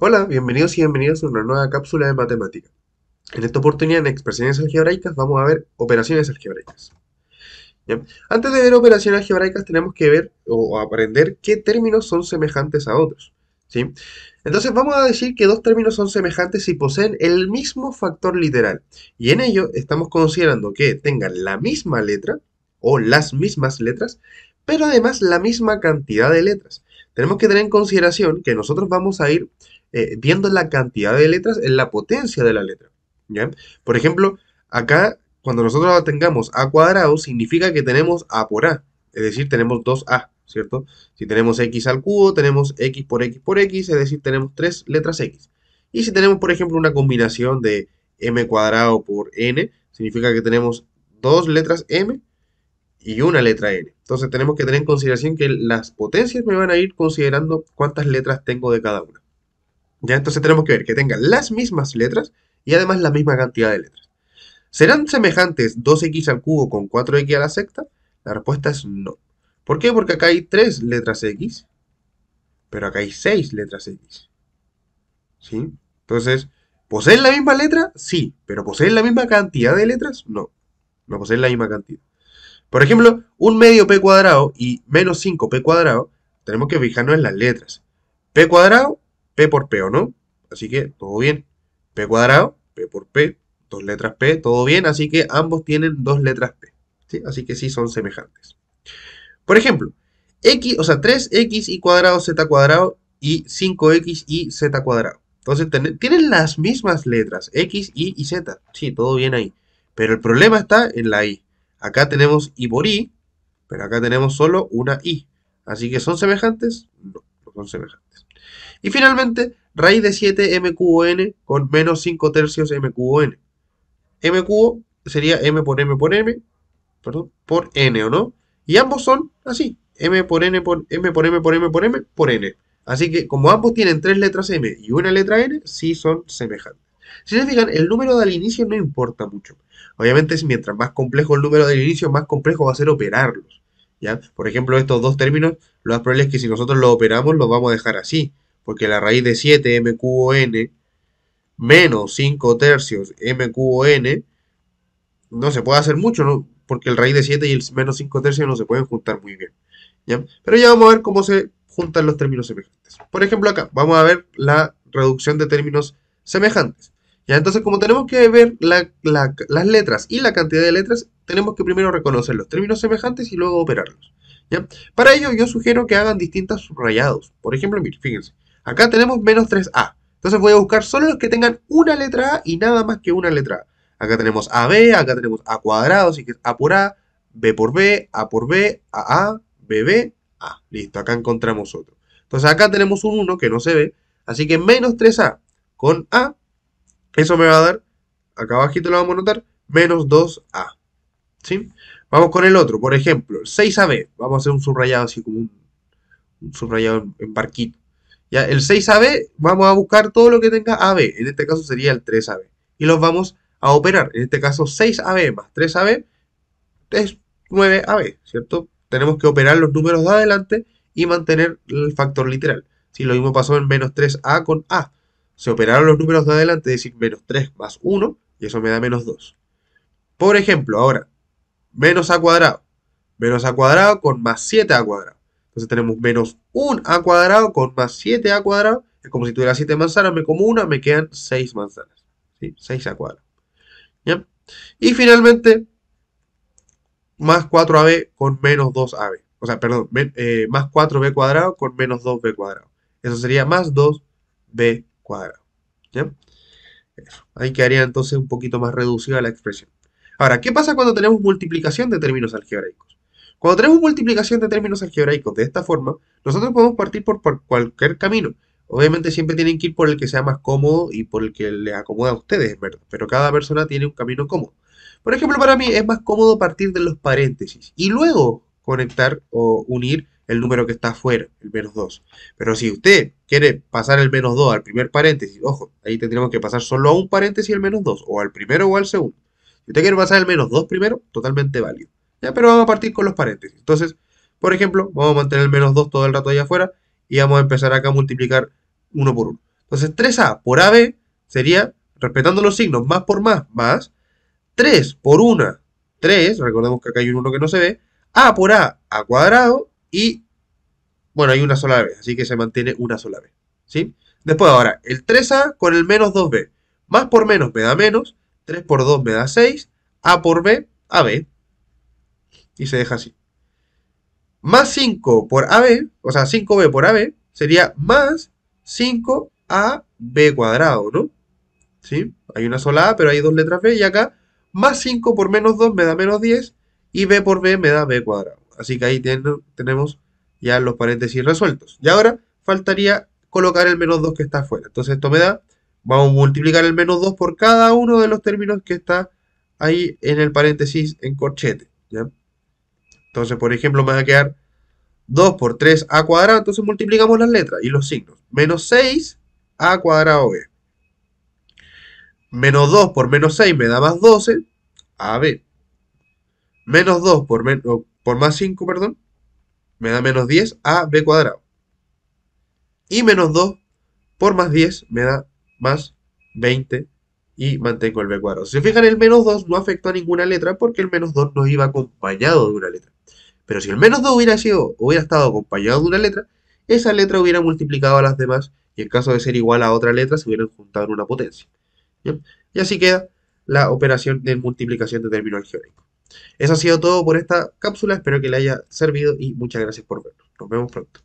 Hola, bienvenidos y bienvenidos a una nueva cápsula de matemática. En esta oportunidad, en expresiones algebraicas, vamos a ver operaciones algebraicas. Antes de ver operaciones algebraicas, tenemos que ver o aprender qué términos son semejantes a otros. ¿sí? Entonces vamos a decir que dos términos son semejantes si poseen el mismo factor literal. Y en ello estamos considerando que tengan la misma letra o las mismas letras, pero además la misma cantidad de letras tenemos que tener en consideración que nosotros vamos a ir eh, viendo la cantidad de letras en la potencia de la letra. Por ejemplo, acá cuando nosotros tengamos a cuadrado significa que tenemos a por a, es decir, tenemos 2a, ¿cierto? Si tenemos x al cubo, tenemos x por x por x, es decir, tenemos tres letras x. Y si tenemos, por ejemplo, una combinación de m cuadrado por n, significa que tenemos dos letras m y una letra N. Entonces tenemos que tener en consideración que las potencias me van a ir considerando cuántas letras tengo de cada una. ¿Ya? Entonces tenemos que ver que tengan las mismas letras y además la misma cantidad de letras. ¿Serán semejantes 2x al cubo con 4x a la sexta? La respuesta es no. ¿Por qué? Porque acá hay 3 letras x, pero acá hay 6 letras x. ¿Sí? Entonces, ¿poseen la misma letra? Sí, pero ¿poseen la misma cantidad de letras? No, no poseen la misma cantidad. Por ejemplo, un medio p cuadrado y menos 5p cuadrado, tenemos que fijarnos en las letras. p cuadrado, p por p, ¿o no? Así que todo bien. p cuadrado, p por p, dos letras p, todo bien, así que ambos tienen dos letras p. Así que sí son semejantes. Por ejemplo, x, o sea, 3x y cuadrado, z cuadrado y 5x y z cuadrado. Entonces, tienen las mismas letras, x, y y z. Sí, todo bien ahí. Pero el problema está en la i. Acá tenemos Iborí, pero acá tenemos solo una I. Así que ¿son semejantes? No, no son semejantes. Y finalmente, raíz de 7 n con menos 5 tercios n. M cubo sería M por M por M, perdón, por N, ¿o no? Y ambos son así, M por N por M por M por M por M por N. Así que como ambos tienen tres letras M y una letra N, sí son semejantes. Si les fijan, el número del inicio no importa mucho. Obviamente, mientras más complejo el número del inicio, más complejo va a ser operarlos. ¿ya? Por ejemplo, estos dos términos, lo más probable es que si nosotros los operamos, los vamos a dejar así. Porque la raíz de 7, m n, menos 5 tercios, m n, no se puede hacer mucho, ¿no? porque el raíz de 7 y el menos 5 tercios no se pueden juntar muy bien. Pero ya vamos a ver cómo se juntan los términos semejantes. Por ejemplo, acá vamos a ver la reducción de términos semejantes. Entonces, como tenemos que ver las letras y la cantidad de letras, tenemos que primero reconocer los términos semejantes y luego operarlos. Para ello, yo sugiero que hagan distintos subrayados. Por ejemplo, miren, fíjense, acá tenemos menos 3A. Entonces voy a buscar solo los que tengan una letra A y nada más que una letra A. Acá tenemos AB, acá tenemos A cuadrado, así que es A por A, B por B, A por B, AA, BB, A. Listo, acá encontramos otro. Entonces acá tenemos un 1 que no se ve, así que menos 3A con A eso me va a dar, acá abajito lo vamos a notar, menos 2A. ¿Sí? Vamos con el otro, por ejemplo, 6AB. Vamos a hacer un subrayado así como un, subrayado en, barquito. Ya, el 6AB vamos a buscar todo lo que tenga AB. En este caso sería el 3AB. Y los vamos a operar. En este caso 6AB más 3AB es 9AB, ¿cierto? Tenemos que operar los números de adelante y mantener el factor literal. Si lo mismo pasó en menos 3A con A se operaron los números de adelante, es decir, menos 3 más 1, y eso me da menos 2. Por ejemplo, ahora, menos a cuadrado. Menos a cuadrado con más 7 a cuadrado. Entonces tenemos menos 1 a cuadrado con más 7 a cuadrado. Es como si tuviera 7 manzanas, me como una, me quedan 6 manzanas. ¿sí? 6 a cuadrado. Y finalmente, más 4ab con menos 2ab. O sea, perdón, eh, más 4b cuadrado con menos 2b cuadrado. Eso sería más 2b cuadrado. Ahí quedaría entonces un poquito más reducida la expresión. Ahora, ¿qué pasa cuando tenemos multiplicación de términos algebraicos? Cuando tenemos multiplicación de términos algebraicos de esta forma, nosotros podemos partir por, cualquier camino. Obviamente siempre tienen que ir por el que sea más cómodo y por el que les acomoda a ustedes, verdad. Pero cada persona tiene un camino cómodo. Por ejemplo, para mí es más cómodo partir de los paréntesis y luego conectar o unir el número que está afuera, el menos 2. Pero si usted quiere pasar el menos 2 al primer paréntesis, ojo, ahí tendríamos que pasar solo a un paréntesis el menos 2, o al primero o al segundo. Si usted quiere pasar el menos 2 primero, totalmente válido. Ya, pero vamos a partir con los paréntesis. Entonces, por ejemplo, vamos a mantener el menos 2 todo el rato allá afuera y vamos a empezar acá a multiplicar 1 por 1. Entonces, 3A por AB sería, respetando los signos, más por más, más. 3 por 1, 3, recordemos que acá hay un 1 que no se ve. A por A, A cuadrado, y, bueno, hay una sola B, así que se mantiene una sola B. ¿sí? Después ahora, el 3A con el menos 2B. Más por menos me da menos, 3 por 2 me da 6, A por B, AB. Y se deja así. Más 5 por AB, o sea, 5B por AB, sería más 5AB cuadrado, ¿no? ¿Sí? Hay una sola A, pero hay dos letras B, y acá más 5 por menos 2 me da menos 10, y B por B me da B cuadrado. Así que ahí tenemos ya los paréntesis resueltos. Y ahora faltaría colocar el menos 2 que está afuera. Entonces esto me da, vamos a multiplicar el menos 2 por cada uno de los términos que está ahí en el paréntesis en corchete. Entonces, por ejemplo, me va a quedar 2 por 3 a cuadrado, entonces multiplicamos las letras y los signos. Menos 6 a cuadrado b. Menos 2 por menos 6 me da más 12 a b. Menos 2 por menos por más 5, perdón, me da menos 10 a b cuadrado. Y menos 2 por más 10 me da más 20 y mantengo el b cuadrado. Si se fijan, el menos 2 no afectó a ninguna letra porque el menos 2 nos iba acompañado de una letra. Pero si el menos 2 hubiera, sido, hubiera estado acompañado de una letra, esa letra hubiera multiplicado a las demás y en caso de ser igual a otra letra se hubieran juntado en una potencia. Y así queda la operación de multiplicación de término algebraico. Eso ha sido todo por esta cápsula, espero que le haya servido y muchas gracias por verlo. Nos vemos pronto.